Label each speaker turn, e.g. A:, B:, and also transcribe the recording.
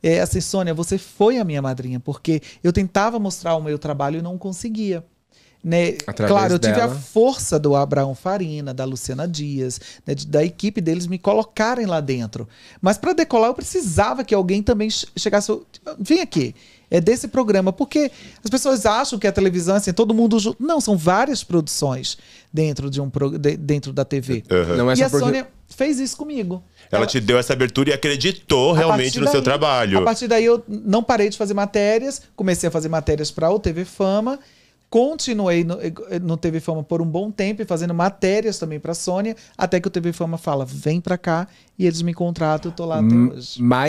A: é, assim, Sônia, você foi a minha madrinha, porque eu tentava mostrar o meu trabalho e não conseguia. Né? Claro, eu tive a força do Abraão Farina, da Luciana Dias, né, da equipe deles me colocarem lá dentro. Mas para decolar, eu precisava que alguém também chegasse. Tipo, Vem aqui, é desse programa. Porque as pessoas acham que a televisão é assim, todo mundo junto. Não, são várias produções dentro, de um pro... de, dentro da TV. Uhum. Não é só e a porque... Sônia fez isso comigo.
B: Ela, ela, te deu essa abertura e acreditou realmente no daí, seu trabalho.
A: A partir daí eu não parei de fazer matérias, comecei a fazer matérias para o TV Fama, continuei no, no TV Fama por um bom tempo e fazendo matérias também para a Sônia, até que o TV Fama fala: "Vem para cá" e eles me contratam, eu tô lá até hum, hoje. Mas